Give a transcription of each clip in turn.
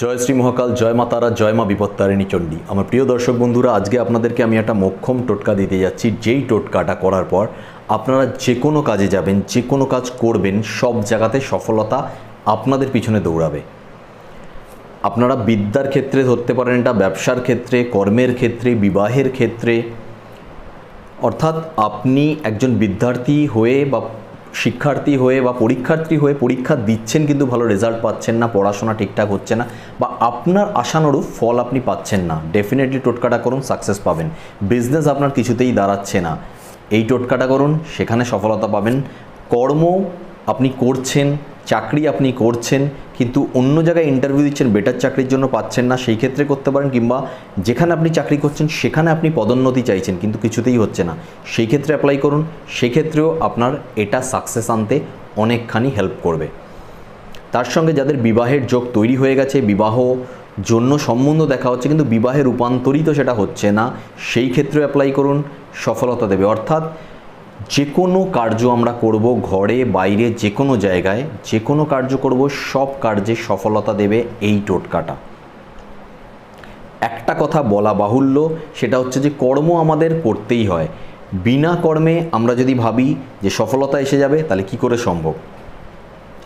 জয় শ্রী মহাকাল জয় মা তারা জয় মা বিপত্তারিণী চণ্ডী আমার প্রিয় দর্শক বন্ধুরা আজকে আপনাদেরকে আমি একটা মক্ষম টোটকা দিতে যাচ্ছি যেই টোটকাটা করার পর আপনারা যে কোনো কাজে যাবেন যে কোনো কাজ করবেন সব জায়গাতে সফলতা আপনাদের পিছনে দৌড়াবে আপনারা বিদ্যার ক্ষেত্রে ধরতে পারেন এটা ব্যবসার ক্ষেত্রে কর্মের ক্ষেত্রে বিবাহের ক্ষেত্রে অর্থাৎ আপনি একজন বিদ্যার্থী হয়ে বা শিক্ষার্থী হয়ে বা পরীক্ষার্থী হয়ে পরীক্ষা দিচ্ছেন কিন্তু ভালো রেজাল্ট পাচ্ছেন না পড়াশোনা ঠিকঠাক হচ্ছে না বা আপনার আশানুরূপ ফল আপনি পাচ্ছেন না ডেফিনেটলি টোটকাটা করুন সাকসেস পাবেন বিজনেস আপনার কিছুতেই দাঁড়াচ্ছে না এই টোটকাটা করুন সেখানে সফলতা পাবেন কর্ম আপনি করছেন চাকরি আপনি করছেন কিন্তু অন্য জায়গায় ইন্টারভিউ দিচ্ছেন বেটার চাকরির জন্য পাচ্ছেন না সেই ক্ষেত্রে করতে পারেন কিংবা যেখানে আপনি চাকরি করছেন সেখানে আপনি পদোন্নতি চাইছেন কিন্তু কিছুতেই হচ্ছে না সেই ক্ষেত্রে অ্যাপ্লাই করুন সেক্ষেত্রেও আপনার এটা সাকসেস আনতে অনেকখানি হেল্প করবে তার সঙ্গে যাদের বিবাহের যোগ তৈরি হয়ে গেছে বিবাহ জন্য সম্বন্ধ দেখা হচ্ছে কিন্তু বিবাহে রূপান্তরিত সেটা হচ্ছে না সেই ক্ষেত্রেও অ্যাপ্লাই করুন সফলতা দেবে অর্থাৎ যে কোনো কার্য আমরা করব ঘরে বাইরে যে কোনো জায়গায় যে কোনো কার্য করব সব কার্যে সফলতা দেবে এই টোটকাটা একটা কথা বলা বাহুল্য সেটা হচ্ছে যে কর্ম আমাদের করতেই হয় বিনা কর্মে আমরা যদি ভাবি যে সফলতা এসে যাবে তাহলে কি করে সম্ভব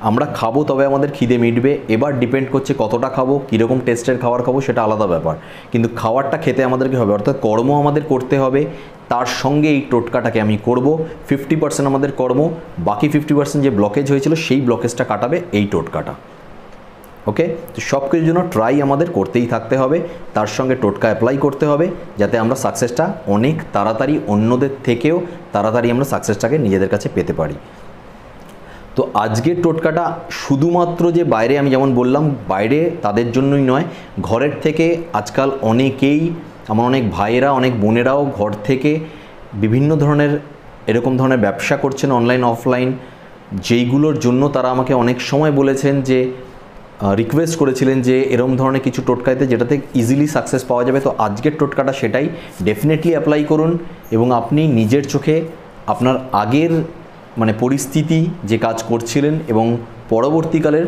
আমরা খাবো তবে আমাদের খিদে মিটবে এবার ডিপেন্ড করছে কতটা খাবো কীরকম টেস্টের খাবার খাবো সেটা আলাদা ব্যাপার কিন্তু খাবারটা খেতে আমাদেরকে হবে অর্থাৎ কর্ম আমাদের করতে হবে তার সঙ্গে এই টোটকাটাকে আমি করব ফিফটি পার্সেন্ট আমাদের কর্ম বাকি ফিফটি পার্সেন্ট যে ব্লকেজ হয়েছিল সেই ব্লকেজটা কাটাবে এই টোটকাটা ওকে তো সব কিছুর জন্য ট্রাই আমাদের করতেই থাকতে হবে তার সঙ্গে টোটকা অ্যাপ্লাই করতে হবে যাতে আমরা সাকসেসটা অনেক তাড়াতাড়ি অন্যদের থেকেও তাড়াতাড়ি আমরা সাকসেসটাকে নিজেদের কাছে পেতে পারি তো আজকের টোটকাটা শুধুমাত্র যে বাইরে আমি যেমন বললাম বাইরে তাদের জন্যই নয় ঘরের থেকে আজকাল অনেকেই আমার অনেক ভাইয়েরা অনেক বোনেরাও ঘর থেকে বিভিন্ন ধরনের এরকম ধরনের ব্যবসা করছেন অনলাইন অফলাইন যেইগুলোর জন্য তারা আমাকে অনেক সময় বলেছেন যে রিকোয়েস্ট করেছিলেন যে এরম ধরনের কিছু টোটকাতে যেটাতে ইজিলি সাকসেস পাওয়া যাবে তো আজকের টোটকাটা সেটাই ডেফিনেটলি অ্যাপ্লাই করুন এবং আপনি নিজের চোখে আপনার আগের মানে পরিস্থিতি যে কাজ করছিলেন এবং পরবর্তীকালের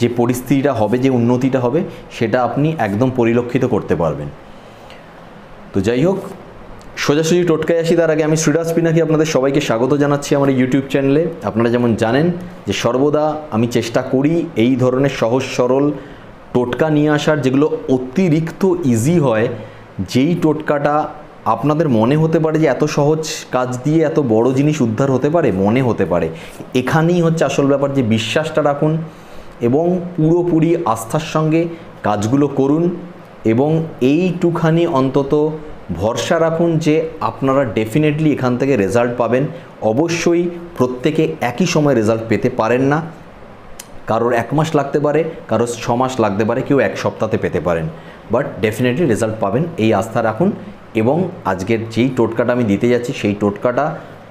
যে পরিস্থিতিটা হবে যে উন্নতিটা হবে সেটা আপনি একদম পরিলক্ষিত করতে পারবেন তো যাই হোক সোজাসুজি টোটকায় আসি তার আগে আমি শ্রীরাজ পিনাকি আপনাদের সবাইকে স্বাগত জানাচ্ছি আমার ইউটিউব চ্যানেলে আপনারা যেমন জানেন যে সর্বদা আমি চেষ্টা করি এই ধরনের সহজ সরল টোটকা নিয়ে আসার যেগুলো অতিরিক্ত ইজি হয় যেই টোটকাটা আপনাদের মনে হতে পারে যে এত সহজ কাজ দিয়ে এত বড় জিনিস উদ্ধার হতে পারে মনে হতে পারে এখানেই হচ্ছে আসল ব্যাপার যে বিশ্বাসটা রাখুন এবং পুরোপুরি আস্থার সঙ্গে কাজগুলো করুন এবং এইটুখানি অন্তত ভরসা রাখুন যে আপনারা ডেফিনেটলি এখান থেকে রেজাল্ট পাবেন অবশ্যই প্রত্যেকে একই সময় রেজাল্ট পেতে পারেন না কারোর এক মাস লাগতে পারে কারোর ছ মাস লাগতে পারে কেউ এক সপ্তাহতে পেতে পারেন বাট ডেফিনেটলি রেজাল্ট পাবেন এই আস্থা রাখুন এবং আজকের যেই টোটকাটা আমি দিতে যাচ্ছি সেই টোটকাটা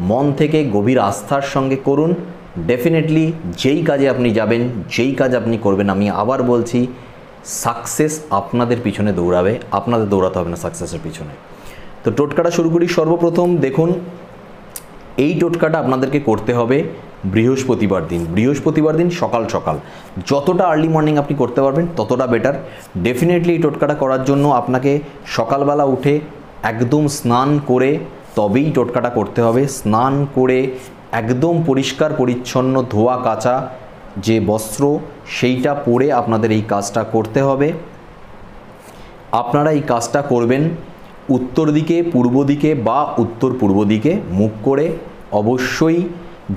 মন থেকে গভীর আস্থার সঙ্গে করুন ডেফিনেটলি যেই কাজে আপনি যাবেন যেই কাজ আপনি করবেন আমি আবার বলছি সাকসেস আপনাদের পিছনে দৌড়াবে আপনাদের দৌড়াতে হবে না সাকসেসের পিছনে তো টোটকাটা শুরু করি সর্বপ্রথম দেখুন এই টোটকাটা আপনাদেরকে করতে হবে বৃহস্পতিবার দিন বৃহস্পতিবার দিন সকাল সকাল যতটা আর্লি মর্নিং আপনি করতে পারবেন ততটা বেটার ডেফিনেটলি এই টোটকাটা করার জন্য আপনাকে সকালবেলা উঠে একদম স্নান করে তবেই টোটকাটা করতে হবে স্নান করে একদম পরিষ্কার পরিচ্ছন্ন ধোয়া কাচা যে বস্ত্র সেইটা পরে আপনাদের এই কাজটা করতে হবে আপনারা এই কাজটা করবেন উত্তর দিকে পূর্ব দিকে বা উত্তর পূর্ব দিকে মুখ করে অবশ্যই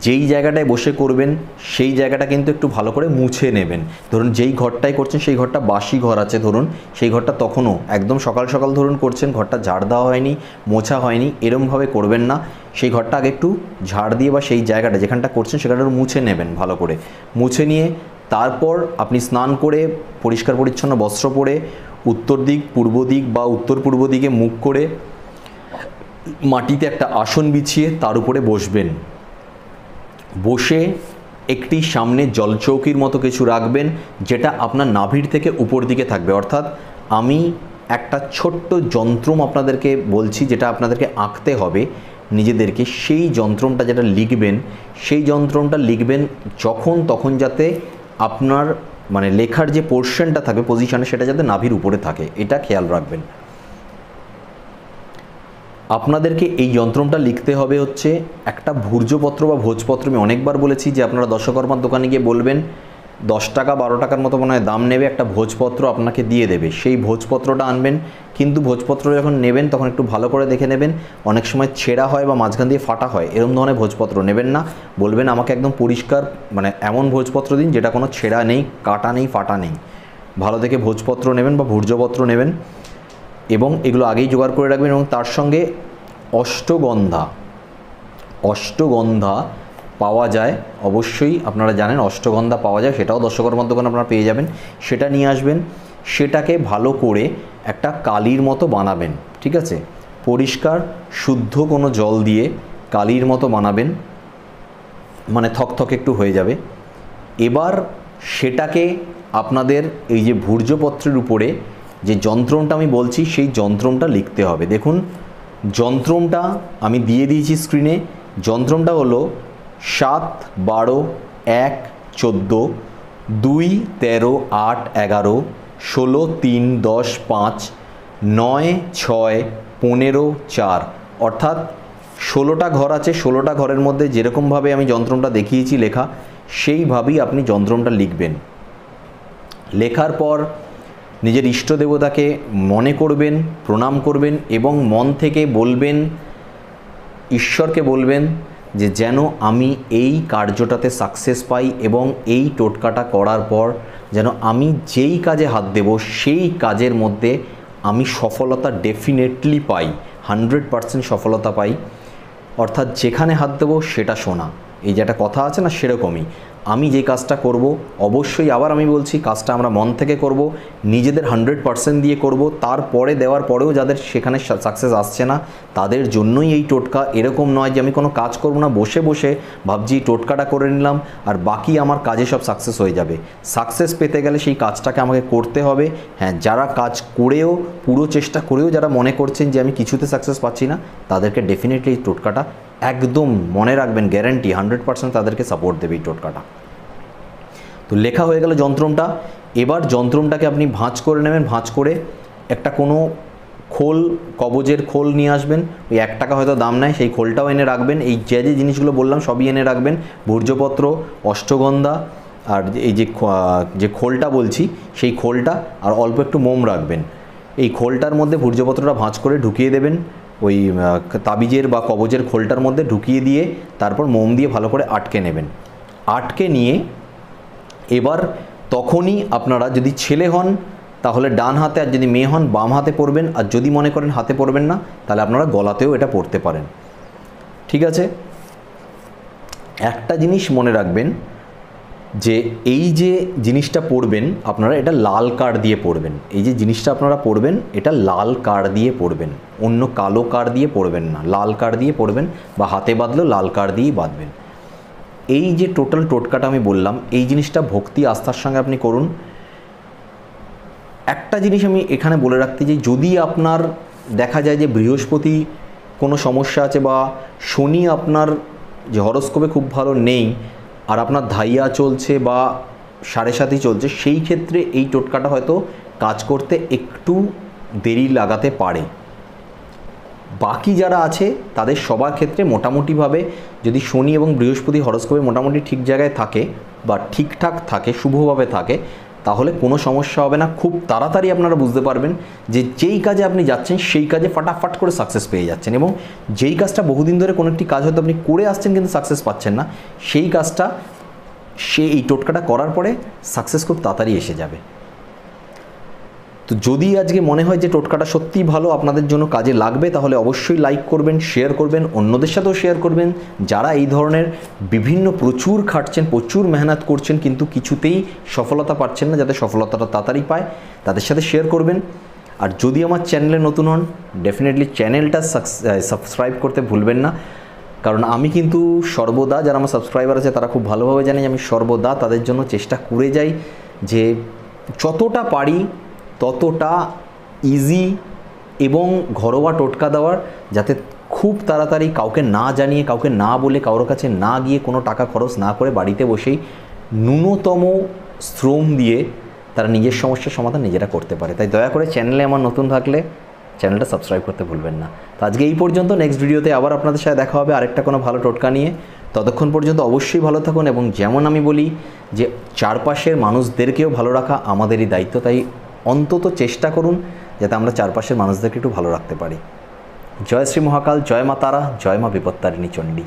যেই জায়গাটায় বসে করবেন সেই জায়গাটা কিন্তু একটু ভালো করে মুছে নেবেন ধরুন যেই ঘরটায় করছেন সেই ঘরটা বাসি ঘর আছে ধরুন সেই ঘরটা তখনও একদম সকাল সকাল ধরুন করছেন ঘরটা ঝাড় দেওয়া হয়নি মোছা হয়নি এরমভাবে করবেন না সেই ঘরটা আগে একটু ঝাড় দিয়ে বা সেই জায়গাটা যেখানটা করছেন সেখানটা মুছে নেবেন ভালো করে মুছে নিয়ে তারপর আপনি স্নান করে পরিষ্কার পরিচ্ছন্ন বস্ত্র পরে উত্তর দিক পূর্ব দিক বা উত্তর পূর্ব দিকে মুখ করে মাটিতে একটা আসন বিছিয়ে তার উপরে বসবেন বসে একটি সামনে জলচৌকির মতো কিছু রাখবেন যেটা আপনার নাভির থেকে উপর দিকে থাকবে অর্থাৎ আমি একটা ছোট্ট যন্ত্রম আপনাদেরকে বলছি যেটা আপনাদেরকে আঁকতে হবে নিজেদেরকে সেই যন্ত্রমটা যেটা লিখবেন সেই যন্ত্রমটা লিখবেন যখন তখন যাতে আপনার মানে লেখার যে পোর্শনটা থাকে পজিশানে সেটা যাতে নাভির উপরে থাকে এটা খেয়াল রাখবেন আপনাদেরকে এই যন্ত্রটা লিখতে হবে হচ্ছে একটা ভূর্যপত্র বা ভোজপত্র আমি অনেকবার বলেছি যে আপনারা দশকর্মার দোকানে গিয়ে বলবেন দশ টাকা বারো টাকার মতো মনে হয় দাম নেবে একটা ভোজপত্র আপনাকে দিয়ে দেবে সেই ভোজপত্রটা আনবেন কিন্তু ভোজপত্র যখন নেবেন তখন একটু ভালো করে দেখে নেবেন অনেক সময় ছেঁড়া হয় বা মাঝখান দিয়ে ফাটা হয় এরম ধরনের ভোজপত্র নেবেন না বলবেন আমাকে একদম পরিষ্কার মানে এমন ভোজপত্র দিন যেটা কোনো ছেঁড়া নেই কাটা নেই ফাটা নেই ভালো দেখে ভোজপত্র নেবেন বা ভূর্যপত্র নেবেন এবং এগুলো আগেই জোগাড় করে রাখবেন এবং তার সঙ্গে অষ্টগন্ধা অষ্টগন্ধা পাওয়া যায় অবশ্যই আপনারা জানেন অষ্টগন্ধা পাওয়া যায় সেটাও দর্শকর্মার মধ্যখানে আপনারা পেয়ে যাবেন সেটা নিয়ে আসবেন সেটাকে ভালো করে একটা কালির মতো বানাবেন ঠিক আছে পরিষ্কার শুদ্ধ কোনো জল দিয়ে কালির মতো বানাবেন মানে থকথক একটু হয়ে যাবে এবার সেটাকে আপনাদের এই যে ভূর্জপত্রের উপরে যে যন্ত্রণটা আমি বলছি সেই যন্ত্রণটা লিখতে হবে দেখুন যন্ত্রণটা আমি দিয়ে দিয়েছি স্ক্রিনে যন্ত্রণটা হলো সাত বারো এক চোদ্দো দুই তেরো আট এগারো ষোলো তিন দশ পাঁচ নয় ছয় পনেরো চার অর্থাৎ ষোলোটা ঘর আছে ষোলোটা ঘরের মধ্যে যেরকমভাবে আমি যন্ত্রণটা দেখিয়েছি লেখা সেইভাবেই আপনি যন্ত্রণটা লিখবেন লেখার পর নিজের ইষ্ট দেবতাকে মনে করবেন প্রণাম করবেন এবং মন থেকে বলবেন ঈশ্বরকে বলবেন যে যেন আমি এই কার্যটাতে সাকসেস পাই এবং এই টোটকাটা করার পর যেন আমি যেই কাজে হাত দেব সেই কাজের মধ্যে আমি সফলতা ডেফিনেটলি পাই হান্ড্রেড পারসেন্ট সফলতা পাই অর্থাৎ যেখানে হাত দেবো সেটা শোনা এই যে একটা কথা আছে না সেরকমই আমি যে কাজটা করব অবশ্যই আবার আমি বলছি কাজটা আমরা মন থেকে করব নিজেদের হান্ড্রেড পার্সেন্ট দিয়ে করব তারপরে দেওয়ার পরেও যাদের সেখানে সাকসেস আসছে না তাদের জন্যই এই টোটকা এরকম নয় যে আমি কোনো কাজ করব না বসে বসে ভাবছি টোটকাটা করে নিলাম আর বাকি আমার কাজে সব সাকসেস হয়ে যাবে সাকসেস পেতে গেলে সেই কাজটাকে আমাকে করতে হবে হ্যাঁ যারা কাজ করেও পুরো চেষ্টা করেও যারা মনে করছেন যে আমি কিছুতে সাকসেস পাচ্ছি না তাদেরকে ডেফিনেটলি এই টোটকাটা একদম মনে রাখবেন গ্যারান্টি হান্ড্রেড পার্সেন্ট তাদেরকে সাপোর্ট দেবে এই টোটকাটা তো লেখা হয়ে গেল যন্ত্রমটা এবার যন্ত্রমটাকে আপনি ভাঁজ করে নেবেন ভাঁজ করে একটা কোনো খোল কবজের খোল নিয়ে আসবেন ওই এক টাকা হয়তো দাম নেয় সেই খোলটাও এনে রাখবেন এই যে যে জিনিসগুলো বললাম সবই এনে রাখবেন ভূর্যপত্র অষ্টগন্ধা আর এই যে যে খোলটা বলছি সেই খোলটা আর অল্প একটু মোম রাখবেন এই খোলটার মধ্যে ভূর্যপত্রটা ভাঁজ করে ঢুকিয়ে দেবেন ওই তাবিজের বা কবজের খোলটার মধ্যে ঢুকিয়ে দিয়ে তারপর মোম দিয়ে ভালো করে আটকে নেবেন আটকে নিয়ে এবার তখনই আপনারা যদি ছেলে হন তাহলে ডান হাতে আর যদি মেয়ে হন বাম হাতে পরবেন আর যদি মনে করেন হাতে পরবেন না তাহলে আপনারা গলাতেও এটা পরতে পারেন ঠিক আছে একটা জিনিস মনে রাখবেন যে এই যে জিনিসটা পড়বেন আপনারা এটা লাল কার দিয়ে পড়বেন এই যে জিনিসটা আপনারা পড়বেন এটা লাল কার দিয়ে পড়বেন অন্য কালো কার দিয়ে পড়বেন না লাল কার দিয়ে পড়বেন বা হাতে বাঁধলেও লাল কার দিয়েই বাঁধবেন এই যে টোটাল টোটকাটা আমি বললাম এই জিনিসটা ভক্তি আস্থার সঙ্গে আপনি করুন একটা জিনিস আমি এখানে বলে রাখতে যে যদি আপনার দেখা যায় যে বৃহস্পতি কোনো সমস্যা আছে বা শনি আপনার যে হরস্কোপে খুব ভালো নেই আর আপনার ধাইয়া চলছে বা সাড়ে সাতই চলছে সেই ক্ষেত্রে এই টোটকাটা হয়তো কাজ করতে একটু দেরি লাগাতে পারে বাকি যারা আছে তাদের সবার ক্ষেত্রে মোটামুটিভাবে যদি শনি এবং বৃহস্পতি হরস্কোপে মোটামুটি ঠিক জায়গায় থাকে বা ঠিকঠাক থাকে শুভভাবে থাকে তাহলে কোনো সমস্যা হবে না খুব তাড়াতাড়ি আপনারা বুঝতে পারবেন যে যেই কাজে আপনি যাচ্ছেন সেই কাজে ফাটাফাট করে সাকসেস পেয়ে যাচ্ছেন এবং যেই কাজটা বহুদিন ধরে কোনো একটি কাজ হয়তো আপনি করে আসছেন কিন্তু সাকসেস পাচ্ছেন না সেই কাজটা সে এই টোটকাটা করার পরে সাকসেস খুব তাড়াতাড়ি এসে যাবে তো যদি আজকে মনে হয় যে টোটকাটা সত্যিই ভালো আপনাদের জন্য কাজে লাগবে তাহলে অবশ্যই লাইক করবেন শেয়ার করবেন অন্যদের সাথেও শেয়ার করবেন যারা এই ধরনের বিভিন্ন প্রচুর খাটছেন প্রচুর মেহনত করছেন কিন্তু কিছুতেই সফলতা পাচ্ছেন না যাতে সফলতাটা তাড়াতাড়ি পায় তাদের সাথে শেয়ার করবেন আর যদি আমার চ্যানেলে নতুন হন ডেফিনেটলি চ্যানেলটা সাবস্ক্রাইব করতে ভুলবেন না কারণ আমি কিন্তু সর্বদা যারা আমার সাবস্ক্রাইবার আছে তারা খুব ভালোভাবে জানে আমি সর্বদা তাদের জন্য চেষ্টা করে যাই যে যতটা পারি ততটা ইজি এবং ঘরোয়া টোটকা দেওয়ার যাতে খুব তাড়াতাড়ি কাউকে না জানিয়ে কাউকে না বলে কারোর কাছে না গিয়ে কোনো টাকা খরচ না করে বাড়িতে বসেই ন্যূনতম শ্রম দিয়ে তারা নিজের সমস্যার সমাধান নিজেরা করতে পারে তাই দয়া করে চ্যানেলে আমার নতুন থাকলে চ্যানেলটা সাবস্ক্রাইব করতে ভুলবেন না তো আজকে এই পর্যন্ত নেক্সট ভিডিওতে আবার আপনাদের সাথে দেখা হবে আরেকটা কোনো ভালো টোটকা নিয়ে ততক্ষণ পর্যন্ত অবশ্যই ভালো থাকুন এবং যেমন আমি বলি যে চারপাশের মানুষদেরকেও ভালো রাখা আমাদেরই দায়িত্ব তাই অন্তত চেষ্টা করুন যাতে আমরা চারপাশের মানুষদেরকে একটু ভালো রাখতে পারি জয় শ্রী মহাকাল জয় মা তারা জয় মা বিপত্তারিণী চণ্ডী